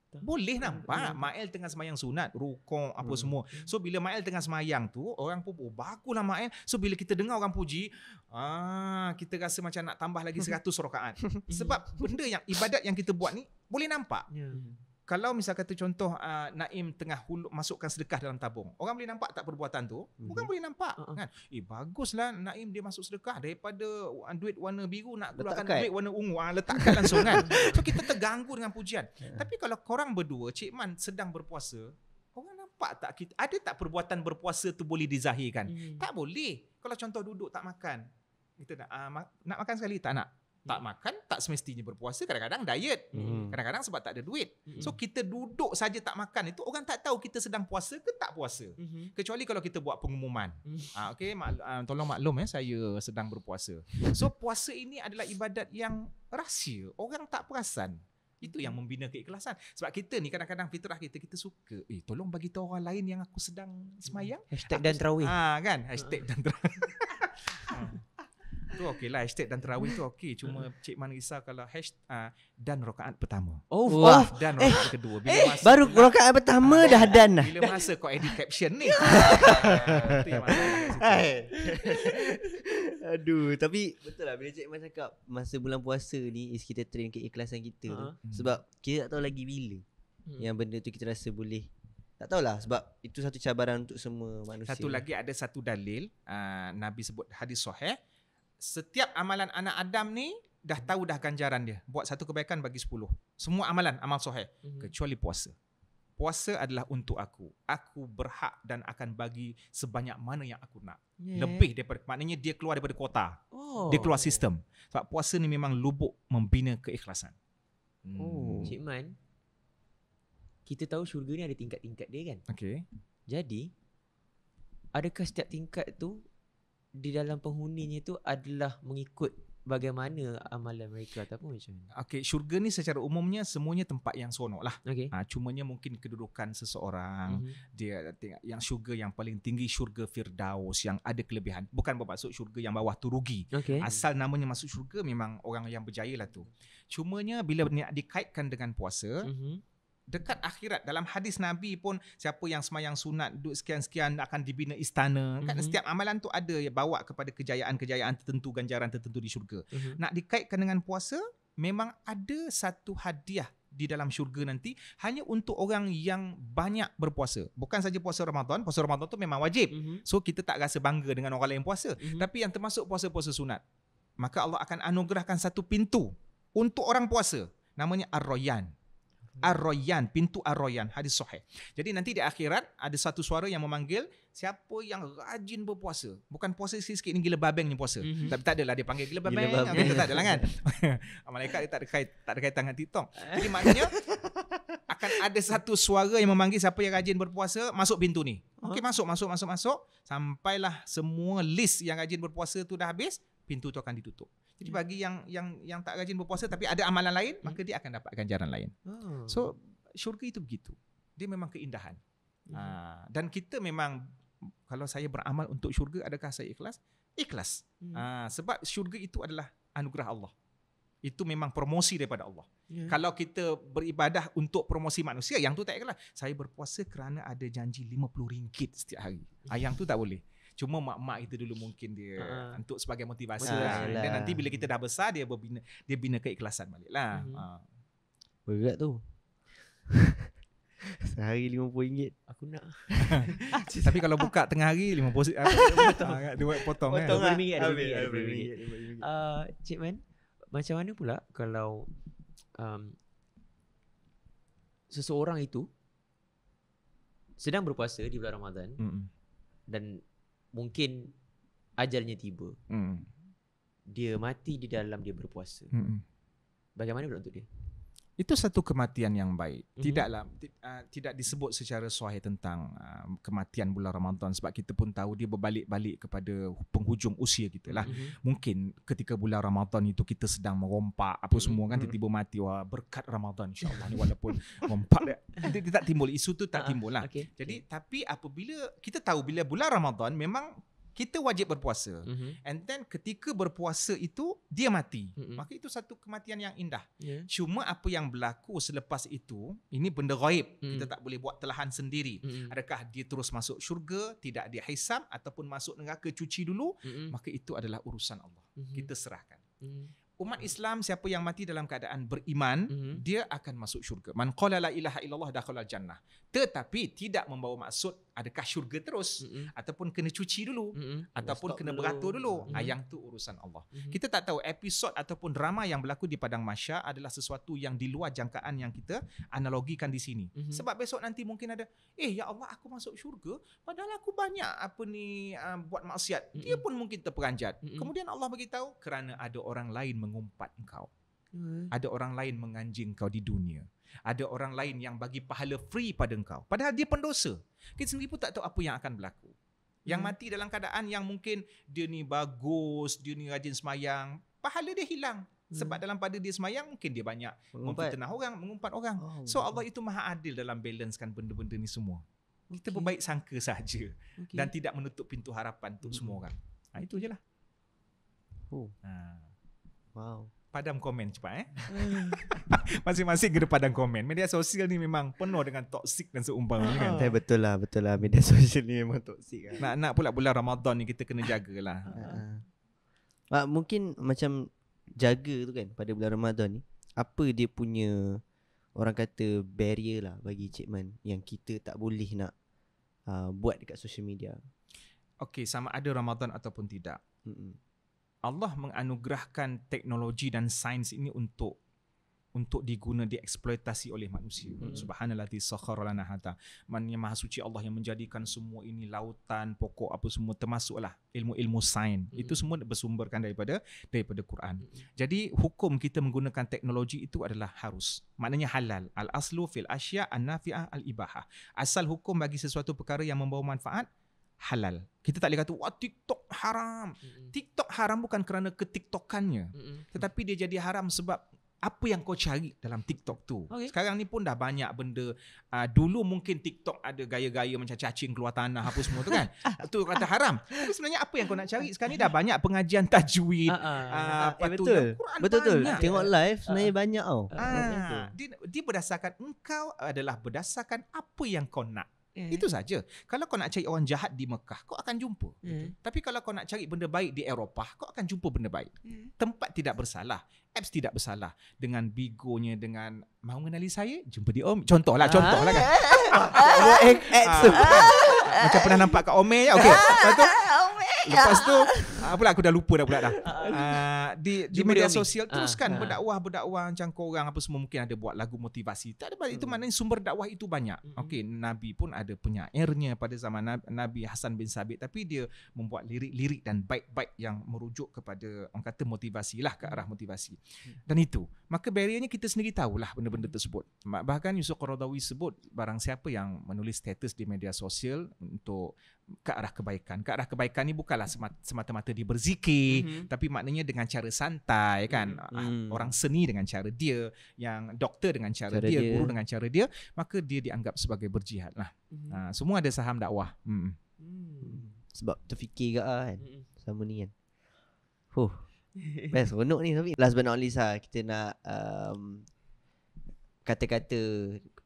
Speaker 3: Tak. Boleh nampak. Hmm. Mael tengah semayang sunat. Rukong, apa hmm. semua. Hmm. So, bila Mael tengah semayang tu, orang pun, oh, lah Mael. So, bila kita dengar orang puji, ah kita rasa macam nak tambah lagi 100 rokaan. Sebab benda yang, ibadat yang kita buat ni, boleh nampak. Yeah. Hmm kalau misalkan tu contoh uh, Naim tengah hulu, masukkan sedekah dalam tabung. Orang boleh nampak tak perbuatan tu? Mm-hmm. boleh nampak uh-huh. kan. Eh baguslah Naim dia masuk sedekah daripada ah, duit warna biru nak keluarkan letakkan. duit warna ungu ah letakkan langsung kan. So kita terganggu dengan pujian. Yeah. Tapi kalau korang berdua Cik Man sedang berpuasa, orang nampak tak kita ada tak perbuatan berpuasa tu boleh dizahirkan? Mm. Tak boleh. Kalau contoh duduk tak makan. Kita nak uh, ma- nak makan sekali tak nak tak makan tak semestinya berpuasa kadang-kadang diet hmm. kadang-kadang sebab tak ada duit hmm. so kita duduk saja tak makan itu orang tak tahu kita sedang puasa ke tak puasa hmm. kecuali kalau kita buat pengumuman hmm. ah, okey mak, uh, tolong maklum ya eh, saya sedang berpuasa so puasa ini adalah ibadat yang rahsia orang tak perasan itu yang hmm. membina keikhlasan sebab kita ni kadang-kadang fitrah kita kita suka eh tolong bagi tahu orang lain yang aku sedang semayang hashtag aku, dan terawih ah kan hashtag hmm. dan terawih ah tu okey lah hashtag dan terawih tu okey cuma hmm. cik man risau kalau hashtag uh, dan rokaat pertama oh, oh, oh dan eh. rokaat eh, kedua bila eh, masa baru rokaat pertama ah, dah dan lah bila masa kau edit caption ni
Speaker 2: ah, aduh tapi betul lah bila cik man cakap masa bulan puasa ni is kita train keikhlasan kita uh-huh. sebab kita tak tahu lagi bila hmm. yang benda tu kita rasa boleh tak tahulah sebab itu satu cabaran untuk semua
Speaker 3: manusia. Satu lagi ada satu dalil uh, Nabi sebut hadis sahih setiap amalan anak Adam ni dah tahu dah ganjaran dia. Buat satu kebaikan bagi sepuluh. Semua amalan, amal soheh. Mm-hmm. Kecuali puasa. Puasa adalah untuk aku. Aku berhak dan akan bagi sebanyak mana yang aku nak. Yeah. Lebih daripada, maknanya dia keluar daripada kota, Oh. Dia keluar sistem. Sebab puasa ni memang lubuk membina keikhlasan. Hmm. Oh. Cik
Speaker 1: Man, kita tahu syurga ni ada tingkat-tingkat dia kan? Okay. Jadi, adakah setiap tingkat tu di dalam penghuninya tu adalah mengikut bagaimana amalan mereka ataupun macam mana? Okay, syurga ni secara umumnya semuanya tempat yang seronok
Speaker 3: lah. Okay. Ha, cumanya mungkin kedudukan seseorang, mm-hmm. dia yang syurga yang paling tinggi, syurga Firdaus yang ada kelebihan. Bukan bermaksud syurga yang bawah tu rugi. Okay. Asal namanya masuk syurga memang orang yang berjaya lah tu. Cumanya bila dikaitkan dengan puasa, mm-hmm dekat akhirat dalam hadis nabi pun siapa yang semayang sunat duduk sekian-sekian akan dibina istana mm-hmm. kan mhm. setiap amalan tu ada yang bawa kepada kejayaan-kejayaan tertentu ganjaran tertentu di syurga mm-hmm. nak dikaitkan dengan puasa memang ada satu hadiah di dalam syurga nanti hanya untuk orang yang banyak berpuasa bukan saja puasa Ramadan puasa Ramadan tu memang wajib mm-hmm. so kita tak rasa bangga dengan orang lain puasa mm-hmm. tapi yang termasuk puasa-puasa sunat maka Allah akan anugerahkan satu pintu untuk orang puasa namanya ar-royan ar pintu ar hadis sahih. Jadi nanti di akhirat ada satu suara yang memanggil siapa yang rajin berpuasa. Bukan puasa sikit-sikit ni gila babeng ni puasa. Mm-hmm. Tapi tak lah dia panggil gila babeng. Gila babeng. Tak adalah kan. Malaikat dia tak ada, kait, tak ada kaitan dengan titong. Jadi maknanya akan ada satu suara yang memanggil siapa yang rajin berpuasa masuk pintu ni. Oh. Okey masuk, masuk, masuk, masuk. Sampailah semua list yang rajin berpuasa tu dah habis. Pintu tu akan ditutup. Jadi bagi yang yang yang tak rajin berpuasa tapi ada amalan lain, hmm. maka dia akan dapat ganjaran lain. Oh. So syurga itu begitu. Dia memang keindahan. Uh-huh. dan kita memang kalau saya beramal untuk syurga adakah saya ikhlas? Ikhlas. Uh-huh. sebab syurga itu adalah anugerah Allah. Itu memang promosi daripada Allah. Yeah. Kalau kita beribadah untuk promosi manusia, yang tu tak ikhlas. Saya berpuasa kerana ada janji RM50 setiap hari. Yeah. yang tu tak boleh cuma mak-mak kita dulu mungkin dia uh-huh. untuk sebagai motivasi uh, lah. dan nanti bila kita dah besar dia berbina dia bina keikhlasan baliklah mhm. ha
Speaker 2: uh-huh. uh. tu Sehari RM50 Aku nak Tapi kalau
Speaker 3: buka tengah
Speaker 1: hari RM50 Potong ha, Dia buat potong Potong RM5 kan? lah. Uh, macam mana pula Kalau um, Seseorang itu Sedang berpuasa Di bulan Ramadan mm-hmm. Dan mungkin ajalnya tiba. Hmm. Dia mati di dalam dia berpuasa. Hmm. Bagaimana pula untuk dia?
Speaker 3: itu satu kematian yang baik. Mm-hmm. Tidaklah uh, tidak disebut secara suahih tentang uh, kematian bulan Ramadan sebab kita pun tahu dia berbalik-balik kepada penghujung usia kita lah. Mm-hmm. Mungkin ketika bulan Ramadan itu kita sedang merompak apa mm-hmm. semua kan mhm. tiba-tiba mati wah berkat Ramadan insya-Allah ni walaupun merompak dia, Tidak tak timbul isu tu tak ah, timbul lah. Okay. Jadi okay. tapi apabila kita tahu bila bulan Ramadan memang kita wajib berpuasa mm-hmm. and then ketika berpuasa itu dia mati mm-hmm. maka itu satu kematian yang indah yeah. cuma apa yang berlaku selepas itu ini benda ghaib mm-hmm. kita mhm. tak boleh buat telahan sendiri mm-hmm. adakah dia terus masuk syurga tidak dia hisam ataupun masuk neraka cuci dulu mm-hmm. maka itu adalah urusan Allah mm-hmm. kita serahkan mm-hmm. Umat Islam siapa yang mati dalam keadaan beriman mm-hmm. dia akan masuk syurga. Man qala la ilaha illallah dakhala jannah tetapi tidak membawa maksud adakah syurga terus mm-hmm. ataupun kena cuci dulu mm-hmm. ataupun kena dulu. beratur dulu mm-hmm. yang tu urusan Allah. Mm-hmm. Kita tak tahu episod ataupun drama yang berlaku di padang masya adalah sesuatu yang di luar jangkaan yang kita analogikan di sini. Mm-hmm. Sebab besok nanti mungkin ada eh ya Allah aku masuk syurga padahal aku banyak apa ni uh, buat maksiat. Mm-hmm. Dia pun mungkin terperanjat. Mm-hmm. Kemudian Allah beritahu kerana ada orang lain mengumpat engkau. Mm-hmm. Ada orang lain menganjing kau di dunia ada orang lain yang bagi pahala free pada engkau. Padahal dia pendosa. Kita sendiri pun tak tahu apa yang akan berlaku. Yang hmm. mati dalam keadaan yang mungkin dia ni bagus, dia ni rajin semayang, pahala dia hilang. Hmm. Sebab dalam pada dia semayang Mungkin dia banyak Memfitnah orang Mengumpat orang oh, So Allah itu maha adil Dalam balancekan benda-benda ni semua okay. Kita berbaik sangka sahaja okay. Dan tidak menutup pintu harapan Untuk hmm. semua orang ha, Itu je lah oh. ha. Wow padam komen cepat eh. Hmm. Masing-masing kena padam komen. Media sosial ni memang penuh dengan toksik dan seumpama ah. kan. Tapi
Speaker 2: betul lah, betul lah. Media sosial ni memang
Speaker 3: toksik kan. Lah. Nak nak pula bulan Ramadan ni kita kena jagalah.
Speaker 2: Ha. mungkin macam jaga tu kan pada bulan Ramadan ni. Apa dia punya orang kata barrier lah bagi Cik Man yang kita tak boleh nak uh, buat dekat social media.
Speaker 3: Okay, sama ada Ramadan ataupun tidak. Mm-mm. Allah menganugerahkan teknologi dan sains ini untuk untuk diguna dieksploitasi oleh manusia. Hmm. Subhanallah di sakhara lana hatta. Man yang maha suci Allah yang menjadikan semua ini lautan, pokok apa semua termasuklah ilmu-ilmu sains. Hmm. Itu semua bersumberkan daripada daripada Quran. Hmm. Jadi hukum kita menggunakan teknologi itu adalah harus. Maknanya halal. Al aslu fil asya an nafi'ah al ibaha. Asal hukum bagi sesuatu perkara yang membawa manfaat halal. Kita tak boleh kata wah TikTok haram. Mm-hmm. TikTok haram bukan kerana ketiktokannya. Mm-hmm. Tetapi dia jadi haram sebab apa yang kau cari dalam TikTok tu. Okay. Sekarang ni pun dah banyak benda uh, dulu mungkin TikTok ada gaya-gaya macam cacing keluar tanah apa semua tu kan. tu kata haram. Tapi sebenarnya apa yang kau nak cari? Sekarang ni dah banyak pengajian tajwid. Uh-uh. Uh, apa betul. Tu, Quran betul betul. Tengok live sebenarnya uh banyak tau. Uh, uh, dia, dia berdasarkan engkau adalah berdasarkan apa yang kau nak. Yeah. Itu saja. Kalau kau nak cari orang jahat di Mekah, kau akan jumpa. Yeah. Tapi kalau kau nak cari benda baik di Eropah, kau akan jumpa benda baik. Yeah. Tempat tidak bersalah, apps tidak bersalah dengan bigonya dengan mau kenali saya, jumpa di Om. Contohlah, ah. contohlah kan. Ah. Macam pernah nampak kat Omel ya. Okey. Ah. Lepas tu ah, apa pula aku dah lupa dah pula dah. Uh, di di media sosial teruskan berdakwah-berdakwah macam korang apa semua mungkin ada buat lagu motivasi. Tak ada itu hmm. maknanya sumber dakwah itu banyak. Hmm. Okey, Nabi pun ada penyairnya pada zaman Nabi Hasan bin Sabit tapi dia membuat lirik-lirik dan bait-bait yang merujuk kepada orang kata motivasilah ke hmm. arah motivasi. Dan itu, maka barriernya kita sendiri tahulah benda-benda tersebut. Bahkan Yusuf Qaradawi sebut barang siapa yang menulis status di media sosial untuk ke arah kebaikan. Ke arah kebaikan ni bukanlah semata-mata dia berzikir mm-hmm. tapi maknanya dengan cara santai kan. Mm-hmm. Orang seni dengan cara dia, yang doktor dengan cara, cara dia, dia, guru dengan cara dia, maka dia dianggap sebagai berjihad lah. Mm-hmm. Ha, semua ada saham dakwah.
Speaker 1: Hmm.
Speaker 2: Mm. Sebab terfikir ke lah kan. mm ni kan. Huh. Best seronok ni tapi last but not least lah kita nak um, kata-kata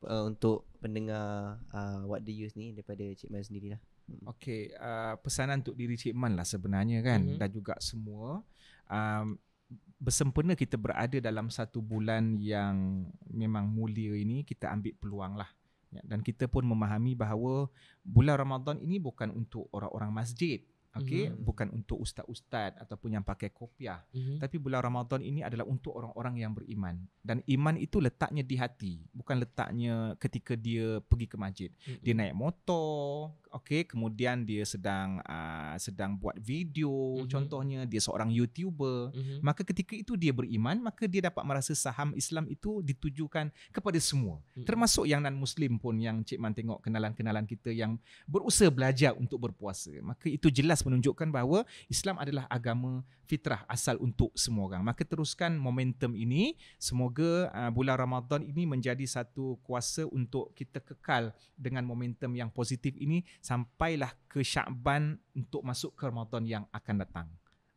Speaker 2: uh, untuk pendengar uh, what the use ni daripada Cik sendiri lah
Speaker 3: Hmm. Okay, uh, pesanan untuk diri Cik Man lah sebenarnya kan mm-hmm. dan juga semua. Um, bersempena kita berada dalam satu bulan yang memang mulia ini, kita ambil peluang lah. Ya, dan kita pun memahami bahawa bulan Ramadan ini bukan untuk orang-orang masjid. Okay, mm-hmm. bukan untuk ustaz-ustaz ataupun yang pakai kopiah. Mm-hmm. Tapi bulan Ramadan ini adalah untuk orang-orang yang beriman. Dan iman itu letaknya di hati, bukan letaknya ketika dia pergi ke masjid. Mm-hmm. Dia mhm. naik motor, Okey, kemudian dia sedang uh, sedang buat video mm-hmm. contohnya dia seorang youtuber mm-hmm. maka ketika itu dia beriman maka dia dapat merasa saham Islam itu ditujukan kepada semua mm-hmm. termasuk yang non muslim pun yang cik man tengok kenalan-kenalan kita yang berusaha belajar untuk berpuasa maka itu jelas menunjukkan bahawa Islam adalah agama fitrah asal untuk semua orang maka teruskan momentum ini semoga uh, bulan Ramadan ini menjadi satu kuasa untuk kita kekal dengan momentum yang positif ini sampailah ke Syakban untuk masuk ke Ramadan yang akan datang.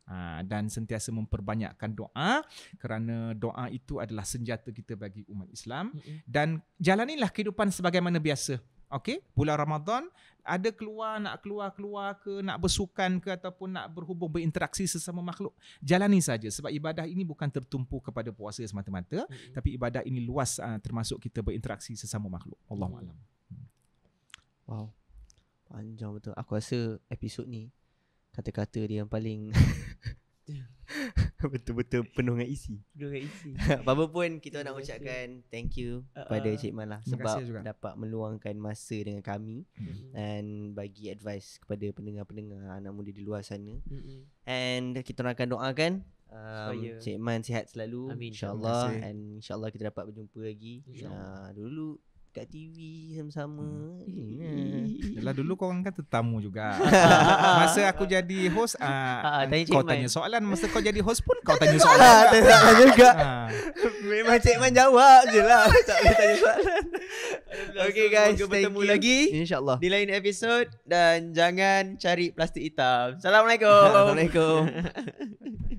Speaker 3: Ha, dan sentiasa memperbanyakkan doa kerana doa itu adalah senjata kita bagi umat Islam mm-hmm. dan jalanilah kehidupan sebagaimana biasa. Okey, bulan Ramadan ada keluar nak keluar-keluar ke nak bersukan ke ataupun nak berhubung berinteraksi sesama makhluk. Jalani saja sebab ibadah ini bukan tertumpu kepada puasa semata-mata mm-hmm. tapi ibadah ini luas ah, termasuk kita berinteraksi sesama
Speaker 2: makhluk. Allahu mm. a'lam. Hmm. Wow. Panjang betul Aku rasa episod ni Kata-kata dia yang paling Betul-betul penuh dengan isi Penuh dengan isi Apa pun kita nak ucapkan Thank you uh-uh. Kepada uh, Cik Malah Sebab dapat meluangkan masa dengan kami mm-hmm. And bagi advice Kepada pendengar-pendengar Anak muda di luar sana mm-hmm. And kita nak akan doakan Um, so, yeah. Cik Man sihat selalu Amin. InsyaAllah And insyaAllah kita dapat berjumpa lagi yeah. uh, ah, Dulu kat TV sama-sama. Hmm. Yalah dulu kau kan tetamu juga.
Speaker 3: masa aku jadi host uh, ah tanya kau tanya soalan masa kau jadi host pun kau tanya ah, soalan. tanya soalan juga.
Speaker 2: juga. Memang cik man jawab je lah tak boleh tanya soalan.
Speaker 1: Okey guys, Semoga bertemu lagi insyaallah di lain episod dan jangan cari plastik hitam. Assalamualaikum. Assalamualaikum.